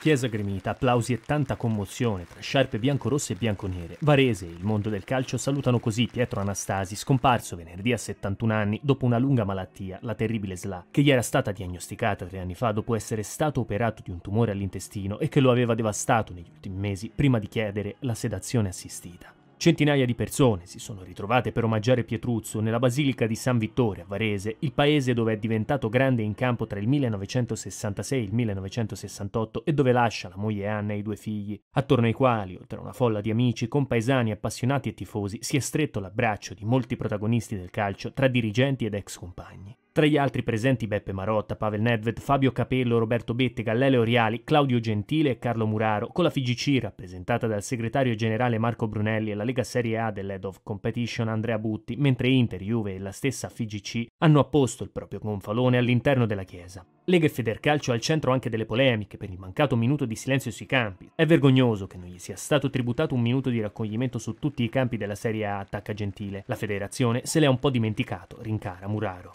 Chiesa gremita, applausi e tanta commozione tra sciarpe biancorosse e bianconere. Varese e il mondo del calcio salutano così Pietro Anastasi, scomparso venerdì a 71 anni dopo una lunga malattia, la terribile SLA, che gli era stata diagnosticata tre anni fa dopo essere stato operato di un tumore all'intestino e che lo aveva devastato negli ultimi mesi prima di chiedere la sedazione assistita. Centinaia di persone si sono ritrovate per omaggiare Pietruzzo nella Basilica di San Vittore a Varese, il paese dove è diventato grande in campo tra il 1966 e il 1968 e dove lascia la moglie Anna e i due figli, attorno ai quali, oltre a una folla di amici, compaesani, appassionati e tifosi, si è stretto l'abbraccio di molti protagonisti del calcio tra dirigenti ed ex compagni. Tra gli altri presenti Beppe Marotta, Pavel Nedved, Fabio Capello, Roberto Bette, Gallele Oriali, Claudio Gentile e Carlo Muraro, con la FIGC rappresentata dal segretario generale Marco Brunelli e la Lega Serie A dell'Head of Competition Andrea Butti, mentre Inter, Juve e la stessa FIGC hanno apposto il proprio gonfalone all'interno della Chiesa. Lega e Federcalcio al centro anche delle polemiche per il mancato minuto di silenzio sui campi. È vergognoso che non gli sia stato tributato un minuto di raccoglimento su tutti i campi della Serie A attacca Gentile. La federazione se l'è un po' dimenticato, rincara Muraro.